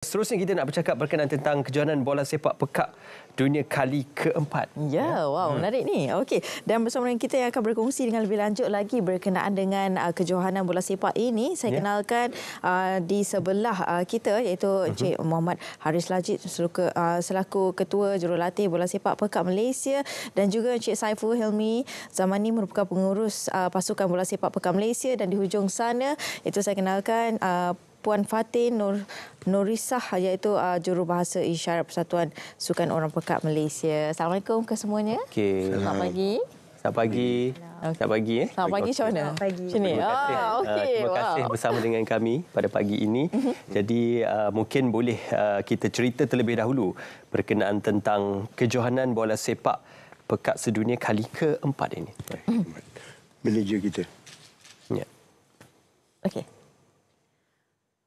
Seterusnya kita nak bercakap berkenaan tentang kejohanan bola sepak pekak dunia kali keempat. Ya, ya. wow, hmm. menarik hmm. ni. Okey, dan bersama dengan kita yang akan berkongsi dengan lebih lanjut lagi berkenaan dengan uh, kejohanan bola sepak ini, saya ya. kenalkan uh, di sebelah uh, kita iaitu mhm. Encik uh-huh. Muhammad Haris Lajit seluka, uh, selaku ketua jurulatih bola sepak pekak Malaysia dan juga Encik Saifu Helmi zaman ini merupakan pengurus uh, pasukan bola sepak pekak Malaysia dan di hujung sana itu saya kenalkan uh, Puan Fatih, Nur Nurisah iaitu uh, jurubahasa isyarat Persatuan Sukan Orang Pekat Malaysia. Assalamualaikum ke semuanya. Okey. Selamat pagi. Selamat pagi. Okay. Selamat pagi. Eh. Selamat pagi macam mana? Selamat pagi. Ah, okay. uh, terima kasih ah, ah, wow. bersama dengan kami pada pagi ini. Mhm. Jadi uh, mungkin boleh uh, kita cerita terlebih dahulu berkenaan tentang kejohanan bola sepak pekat sedunia kali keempat ini. Mhm. Manager kita. Ya. Yeah. Okey.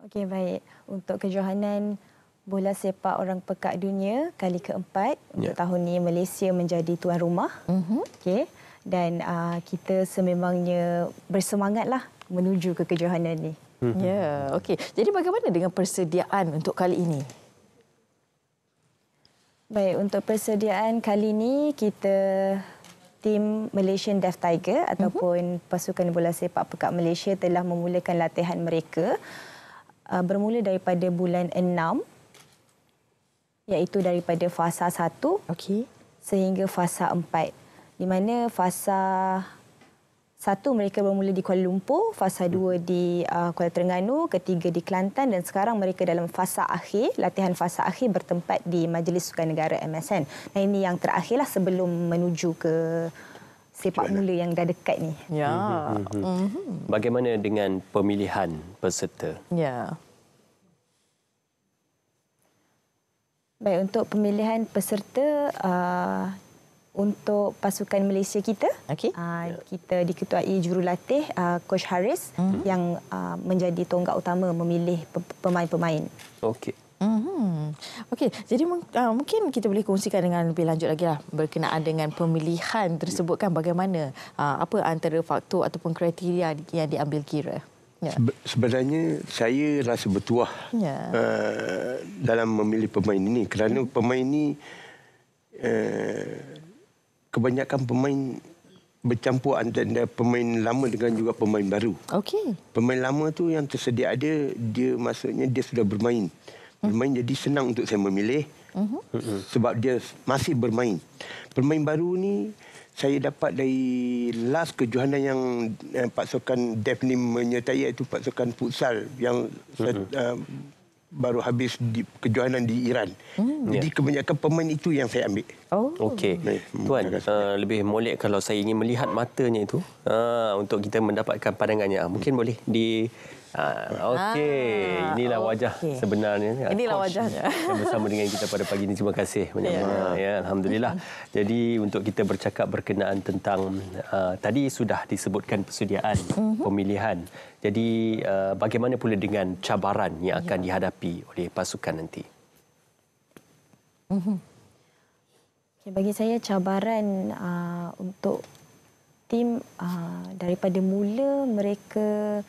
Okey baik untuk kejohanan bola sepak orang pekat dunia kali keempat untuk ya. tahun ini Malaysia menjadi tuan rumah. Mhm. Okey dan uh, kita sememangnya bersemangatlah menuju ke kejohanan ini. Mhm. Ya, okey. Jadi bagaimana dengan persediaan untuk kali ini? Baik, untuk persediaan kali ini kita tim Malaysian Deaf Tiger mhm. ataupun uh-huh. pasukan bola sepak pekat Malaysia telah memulakan latihan mereka uh, bermula daripada bulan enam, iaitu daripada fasa satu okey sehingga fasa empat, di mana fasa satu mereka bermula di Kuala Lumpur fasa dua hmm. di uh, Kuala Terengganu ketiga di Kelantan dan sekarang mereka dalam fasa akhir latihan fasa akhir bertempat di Majlis Sukan Negara MSN Nah ini yang terakhirlah sebelum menuju ke sepak mula yang dah dekat ni. Ya. Mm-hmm. Bagaimana dengan pemilihan peserta? Ya. Baik untuk pemilihan peserta uh, untuk pasukan Malaysia kita, okay. uh, yeah. kita diketuai jurulatih uh, Coach Haris mm-hmm. yang uh, menjadi tonggak utama memilih pemain-pemain. Okey. Mm-hmm. Okey, jadi uh, mungkin kita boleh kongsikan dengan lebih lanjut lagi lah berkenaan dengan pemilihan tersebut kan bagaimana uh, apa antara faktor ataupun kriteria yang diambil kira. Yeah. Sebe- sebenarnya saya rasa bertuah yeah. Ya. uh, dalam memilih pemain ini kerana pemain ini uh, kebanyakan pemain bercampur antara pemain lama dengan juga pemain baru. Okey. Pemain lama tu yang tersedia ada dia maksudnya dia sudah bermain bermain jadi senang untuk saya memilih mhm. sebab dia masih bermain. Pemain baru ni saya dapat dari last kejohanan yang eh, pasukan Daphne menyertai iaitu Sokan futsal yang set, uh, baru habis di, kejohanan di Iran. Hmm. Jadi ya. kebanyakan pemain itu yang saya ambil. Oh. Okey. Tuan, uh, lebih molek kalau saya ingin melihat matanya itu uh, untuk kita mendapatkan pandangannya. Ah, mungkin boleh di Ah, ah, Okey, inilah wajah okay. sebenarnya. Inilah wajahnya. Bersama dengan kita pada pagi ini, terima kasih. Yeah. Ya. ya, Alhamdulillah. Jadi untuk kita bercakap berkenaan tentang, uh, tadi sudah disebutkan persediaan mhm. pemilihan. Jadi uh, bagaimana pula dengan cabaran yang akan yeah. dihadapi oleh pasukan nanti? Mhm. Okay, bagi saya cabaran uh, untuk tim uh, daripada mula mereka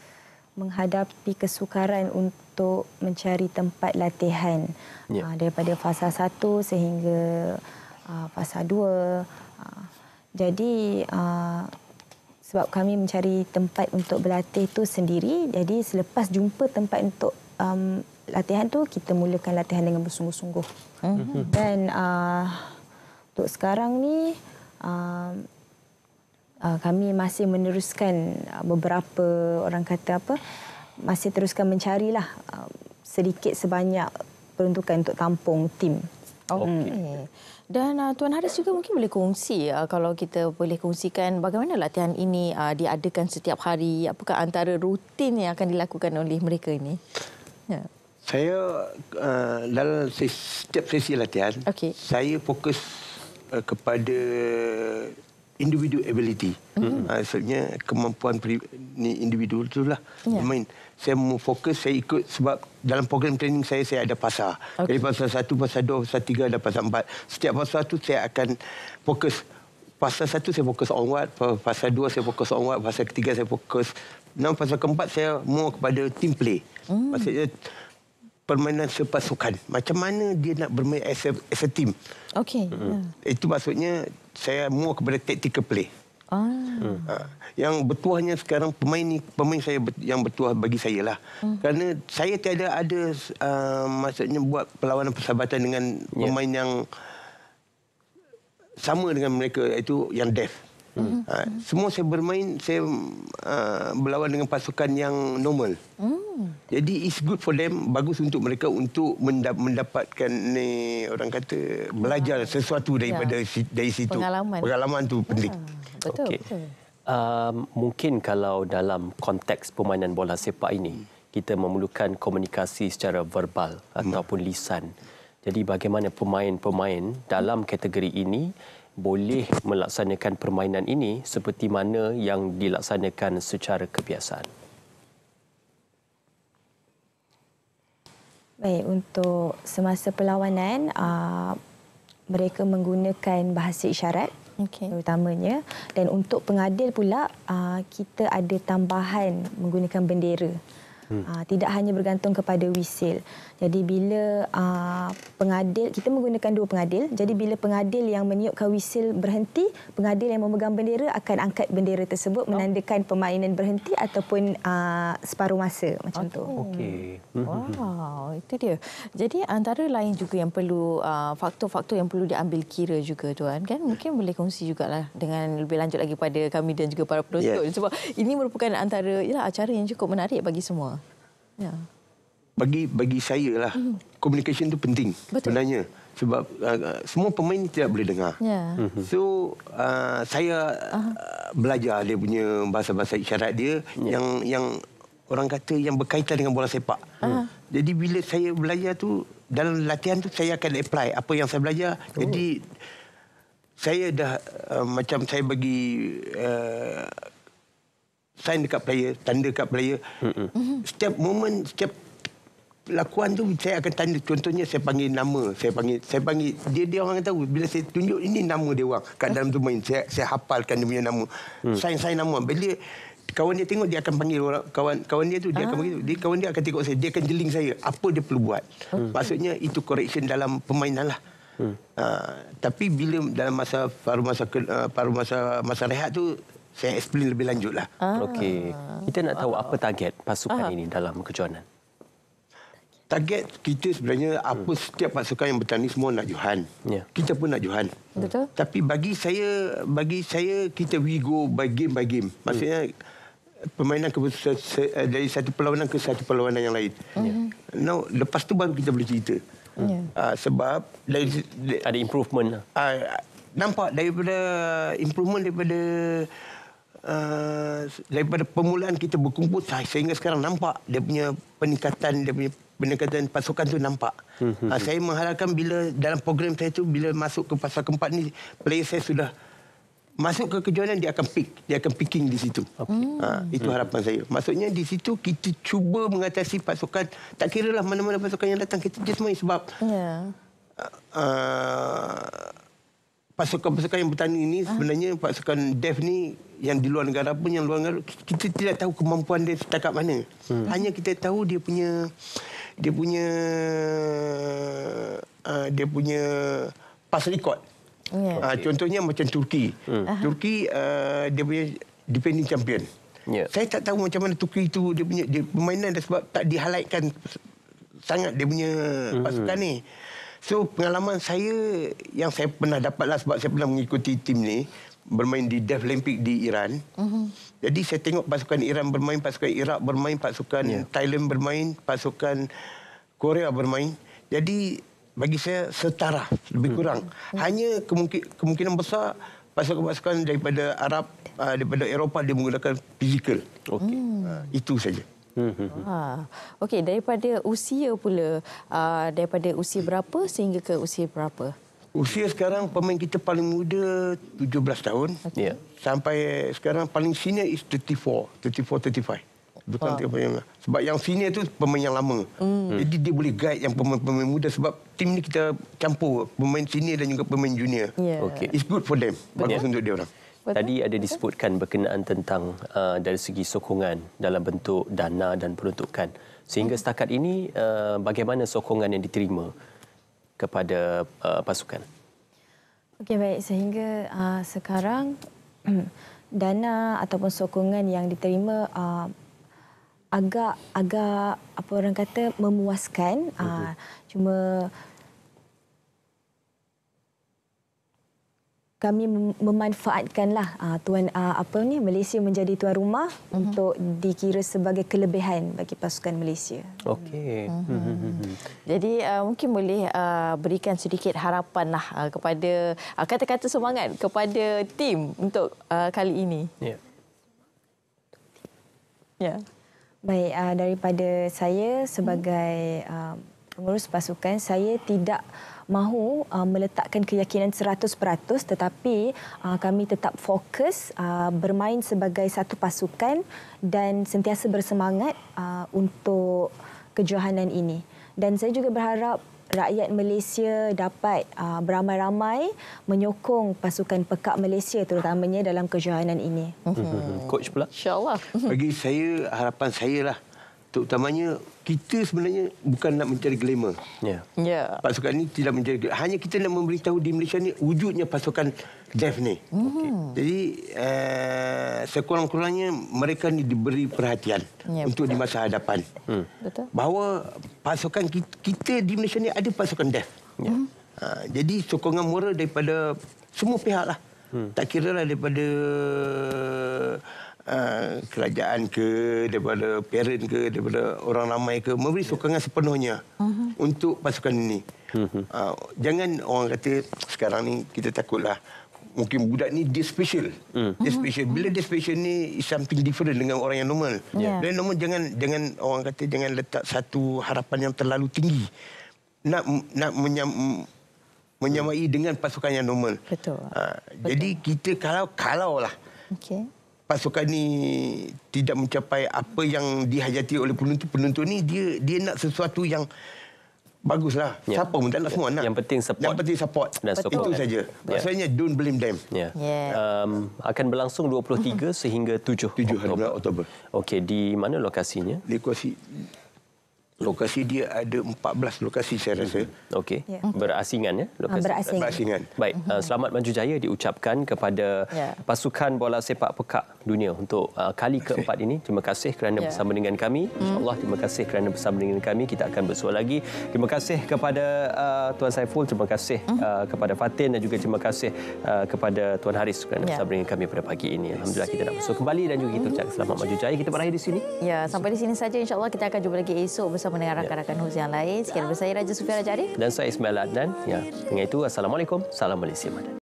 menghadapi kesukaran untuk mencari tempat latihan ya. Ah, daripada fasa satu sehingga ah, fasa 2. Ah, jadi sebab kami mencari tempat untuk berlatih tu sendiri, jadi selepas jumpa tempat untuk um, latihan tu kita mulakan latihan dengan bersungguh-sungguh. Mhm. Dan uh, untuk sekarang ni uh, Ah, kami masih meneruskan ah, beberapa orang kata apa masih teruskan mencari mencarilah ah, sedikit sebanyak peruntukan untuk tampung tim. Okey. Hmm. Dan uh, Tuan Haris juga mungkin boleh kongsi uh, kalau kita boleh kongsikan bagaimana latihan ini uh, diadakan setiap hari apakah antara rutin yang akan dilakukan oleh mereka ini. Ya. Saya uh, dalam sesi, setiap sesi latihan okay. saya fokus uh, kepada individu ability. Mm-hmm. Ha, maksudnya kemampuan ni individu tu lah. Yeah. Ya. I mean, saya memfokus, saya ikut sebab dalam program training saya, saya ada pasar. Okay. Jadi pasal satu, pasar dua, pasar tiga, ada pasar empat. Setiap pasar tu saya akan fokus. Pasar satu saya fokus on what, pasal dua saya fokus on what, pasal ketiga saya fokus. Nah, pasar keempat saya more kepada team play. Mm. Maksudnya permainan sepasukan. Macam mana dia nak bermain as a, as a team. Okay. Hmm. Hmm. Itu maksudnya saya mua kepada tactical play. Ah. Hmm. Ah, yang bertuahnya sekarang pemain ni pemain saya yang bertuah bagi saya lah. Hmm. Kerana saya tiada ada uh, maksudnya buat perlawanan persahabatan dengan yeah. pemain yang sama dengan mereka iaitu yang deaf. Hmm. Ha, semua saya bermain saya uh, berlawan dengan pasukan yang normal. Hmm. Jadi it's good for them, bagus untuk mereka untuk mendapatkan ni orang kata ya. belajar sesuatu ya. daripada ya. si, dari situ. Pengalaman. Pengalaman tu penting. Ya. Betul. Okay. betul. Uh, mungkin kalau dalam konteks permainan bola sepak ini kita memerlukan komunikasi secara verbal hmm. ataupun lisan. Jadi bagaimana pemain-pemain dalam kategori ini boleh melaksanakan permainan ini seperti mana yang dilaksanakan secara kebiasaan. Baik, untuk semasa perlawanan, uh, mereka menggunakan bahasa isyarat okay. terutamanya. Dan untuk pengadil pula, uh, kita ada tambahan menggunakan bendera hmm. aa, ah, tidak hanya bergantung kepada wisil. Jadi bila aa, ah, pengadil kita menggunakan dua pengadil. Jadi bila pengadil yang meniupkan wisil berhenti, pengadil yang memegang bendera akan angkat bendera tersebut menandakan permainan berhenti ataupun aa, ah, separuh masa macam okay. tu. Okey. Hmm, hmm, hmm. Wow, itu dia. Jadi antara lain juga yang perlu faktor-faktor yang perlu diambil kira juga tuan kan mungkin boleh kongsi jugalah dengan lebih lanjut lagi pada kami dan juga para penonton yeah. sebab ini merupakan antara ialah acara yang cukup menarik bagi semua. Ya. Bagi bagi saya lah, hmm. communication tu penting Betul. sebenarnya. Sebab uh, uh semua pemain tidak boleh dengar. Yeah. Mhm. So uh, saya uh -huh. belajar dia punya bahasa-bahasa isyarat dia yeah. yang yang orang kata yang berkaitan dengan bola sepak. Uh -huh. Hmm. Jadi bila saya belajar tu dalam latihan tu saya akan apply apa yang saya belajar. Oh. Jadi saya dah uh, macam saya bagi uh, sign dekat player, tanda dekat player. Mm-hmm. Setiap moment, setiap lakuan tu saya akan tanda. Contohnya saya panggil nama, saya panggil saya panggil dia dia orang tahu bila saya tunjuk ini nama dia orang kat dalam tu main saya saya hafalkan dia punya nama. Mm. Sign sign nama. Bila kawan dia tengok dia akan panggil orang kawan kawan dia tu dia ah. akan begitu. Dia kawan dia akan tengok saya, dia akan jeling saya. Apa dia perlu buat? Mm. Maksudnya itu correction dalam permainan lah. Hmm. Uh, tapi bila dalam masa paruh masa ah, paruh masa masa rehat tu saya explain lebih lanjut. Lah. Ah. Okey. Kita nak tahu apa target pasukan ah. ini dalam kejuanan? Target kita sebenarnya apa hmm. setiap pasukan yang bertanding semua nak Johan. Ya. Kita pun nak Johan. Betul. Tapi bagi saya bagi saya kita we go by game by game. Maksudnya hmm. permainan ke eh, dari satu perlawanan ke satu perlawanan yang lain. Hmm. Ya. Now, lepas tu baru kita boleh cerita. Ya. Uh, sebab dari, ada improvement. Uh, nampak daripada improvement daripada Eh, daripada permulaan kita berkumpul saya sehingga sekarang nampak dia punya peningkatan dia punya peningkatan pasukan tu nampak. Uh, saya hmm. mengharapkan bila dalam program saya tu bila masuk ke pasal keempat ni player saya sudah masuk ke kejohanan dia akan pick dia akan picking di situ. Okay. Uh, ah, itu harapan saya. Maksudnya di situ kita cuba mengatasi pasukan tak kiralah mana-mana pasukan yang datang kita just main sebab ya. Yeah. Uh, ah, pasukan-pasukan yang bertanding ini ah. sebenarnya pasukan DEF ni yang di luar negara pun yang luar negara kita tidak tahu kemampuan dia setakat mana. Hmm. Hanya kita tahu dia punya dia punya uh, dia punya pas record. Yeah. Uh, contohnya macam Turki. Hmm. Ah. Turki uh, dia punya defending champion. Yeah. Saya tak tahu macam mana Turki itu dia punya dia permainan dah sebab tak dihalaikan sangat dia punya hmm. pasukan hmm ni. So pengalaman saya yang saya pernah dapatlah sebab saya pernah mengikuti tim ni bermain di Deaf Olympic di Iran. Mm-hmm. Jadi saya tengok pasukan Iran bermain, pasukan Iraq bermain, pasukan yeah. Thailand bermain, pasukan Korea bermain. Jadi bagi saya setara lebih hmm. kurang. Mm-hmm. Hanya kemungkinan besar pasukan-pasukan daripada Arab ah, daripada Eropah dia menggunakan fizikal. Okey. Mm. Itu saja. Mm-hmm. Ha. Okey, daripada usia pula, uh, daripada usia berapa sehingga ke usia berapa? Usia sekarang pemain kita paling muda 17 tahun. Okay. Yeah. Sampai sekarang paling senior is 34, 34, 35. Bukan ha. pemain yang sebab yang senior tu pemain yang lama. Hmm. Jadi dia boleh guide yang pemain-pemain muda sebab tim ni kita campur pemain senior dan juga pemain junior. Yeah. Okay. It's good for them. Bagus yeah. untuk dia orang. Betul? Tadi ada disebutkan berkenaan tentang uh, dari segi sokongan dalam bentuk dana dan peruntukan. Sehingga hmm. setakat ini uh, bagaimana sokongan yang diterima kepada uh, pasukan? Okey baik sehingga uh, sekarang dana ataupun sokongan yang diterima uh, agak agak apa orang kata memuaskan uh, cuma kami memanfaatkanlah uh, tuan uh, apa ni Malaysia menjadi tuan rumah uh-huh. untuk dikira sebagai kelebihan bagi pasukan Malaysia. Okey. Uh-huh. Uh-huh. Jadi uh, mungkin boleh uh, berikan sedikit harapan lah uh, kepada uh, kata-kata semangat kepada tim untuk uh, kali ini. Ya. Yeah. Ya. Yeah. Baik uh, daripada saya sebagai uh, pengurus pasukan saya tidak mahu uh, meletakkan keyakinan 100% tetapi uh, kami tetap fokus uh, bermain sebagai satu pasukan dan sentiasa bersemangat uh, untuk kejohanan ini dan saya juga berharap rakyat Malaysia dapat uh, beramai-ramai menyokong pasukan pekak Malaysia terutamanya dalam kejohanan ini. Mhm. Coach pula. Insya-Allah. Bagi saya harapan saya lah terutamanya kita sebenarnya bukan nak mencari glamour. Ya. Yeah. Yeah. Pasukan ini tidak mencari glamour. Hanya kita nak memberitahu di Malaysia ni wujudnya pasukan Jeff ni. Mm. Okay. Jadi uh, sekurang-kurangnya mereka ni diberi perhatian yeah, untuk betul. di masa hadapan. Hmm. Betul. Bahawa pasukan kita, kita di Malaysia ni ada pasukan Jeff. Yeah. Mm. Uh, ha, jadi sokongan moral daripada semua pihak lah. Hmm. Tak kira lah daripada Ah, kerajaan ke, daripada parent ke, daripada orang ramai ke, memberi sokongan sepenuhnya uh-huh. untuk pasukan ini. Uh-huh. Uh, jangan orang kata sekarang ni kita takutlah. Mungkin budak ni dia special. Uh-huh. Dia special. Bila dia special ni, is something different dengan orang yang normal. Yeah. Dan normal jangan, jangan orang kata jangan letak satu harapan yang terlalu tinggi. Nak, nak menyam, menyamai dengan pasukan yang normal. Betul. Uh, Betul. jadi kita kalau kalau lah. Okay pasukan ni tidak mencapai apa yang dihajati oleh penuntut penuntut ni dia dia nak sesuatu yang baguslah yeah. siapa pun tak nak semua nak yang penting support yang penting support dan support. itu ya. saja maksudnya don't blame them ya yeah. yeah. um, akan berlangsung 23 sehingga 7 7 Oktober, okey di mana lokasinya lokasi lokasi dia ada 14 lokasi saya rasa. Mm-hmm. Okey. Ya. Mm-hmm. Berasingan ya lokasi. Ah, berasingan. Berasingan. Baik. Mm-hmm. Uh, selamat maju jaya diucapkan kepada ya. pasukan bola sepak pekak dunia untuk uh, kali keempat ini. Terima kasih kerana ya. bersama dengan kami. Insya-Allah terima kasih kerana bersama dengan kami. Kita akan bersua lagi. Terima kasih kepada uh, Tuan Saiful, terima kasih uh, kepada Fatin dan juga terima kasih uh, kepada Tuan Haris kerana ya. bersama dengan kami pada pagi ini. Alhamdulillah kita dah bersua kembali dan juga kita ucapkan selamat maju jaya. Kita berakhir di sini. Ya, sampai di sini saja insya-Allah kita akan jumpa lagi esok bersama bersama dengan rakan-rakan Huz yang lain. Sekian bersama saya, Raja Sufiyah Raja Arif. Dan saya Ismail Adnan. Ya. Dengan itu, Assalamualaikum. Salam Malaysia Madan.